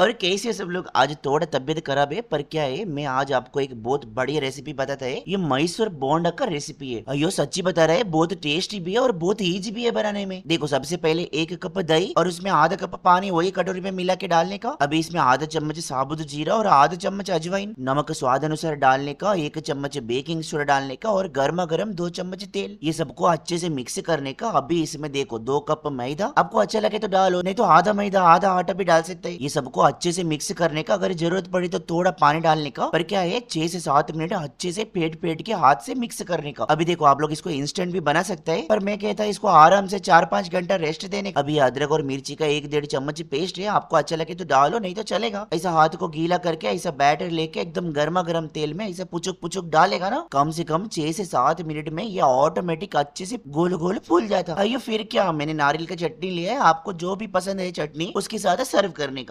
और कैसे सब लोग आज थोड़ा तबियत खराब है पर क्या है मैं आज आपको एक बहुत बढ़िया रेसिपी बताता है ये मैसूर बोंडा का रेसिपी है यो सच्ची बता रहा है बहुत टेस्टी भी है और बहुत ईजी भी है बनाने में देखो सबसे पहले एक कप दही और उसमें आधा कप पानी वही कटोरी में मिला के डालने का अभी इसमें आधा चम्मच साबुत जीरा और आधा चम्मच अजवाइन नमक स्वाद अनुसार डालने का एक चम्मच बेकिंग सोडा डालने का और गर्मा गर्म दो चम्मच तेल ये सबको अच्छे से मिक्स करने का अभी इसमें देखो दो कप मैदा आपको अच्छा लगे तो डालो नहीं तो आधा मैदा आधा आटा भी डाल सकते हैं ये सबको अच्छे से मिक्स करने का अगर जरूरत पड़ी तो थोड़ा पानी डालने का पर क्या है छह से सात मिनट अच्छे से पेट पेट के हाथ से मिक्स करने का अभी देखो आप लोग इसको इंस्टेंट भी बना सकते हैं पर मैं कहता इसको आराम से चार पांच घंटा रेस्ट देने अभी अदरक और मिर्ची का एक डेढ़ चम्मच पेस्ट है आपको अच्छा लगे तो डालो नहीं तो चलेगा ऐसा हाथ को गीला करके ऐसा बैटर लेके एकदम गर्मा गर्म तेल में ऐसा पुचुक पुचुक डालेगा ना कम से कम छह से सात मिनट में ये ऑटोमेटिक अच्छे से गोल गोल फूल जाता है फिर क्या मैंने नारियल का चटनी लिया है आपको जो भी पसंद है चटनी उसके साथ सर्व करने का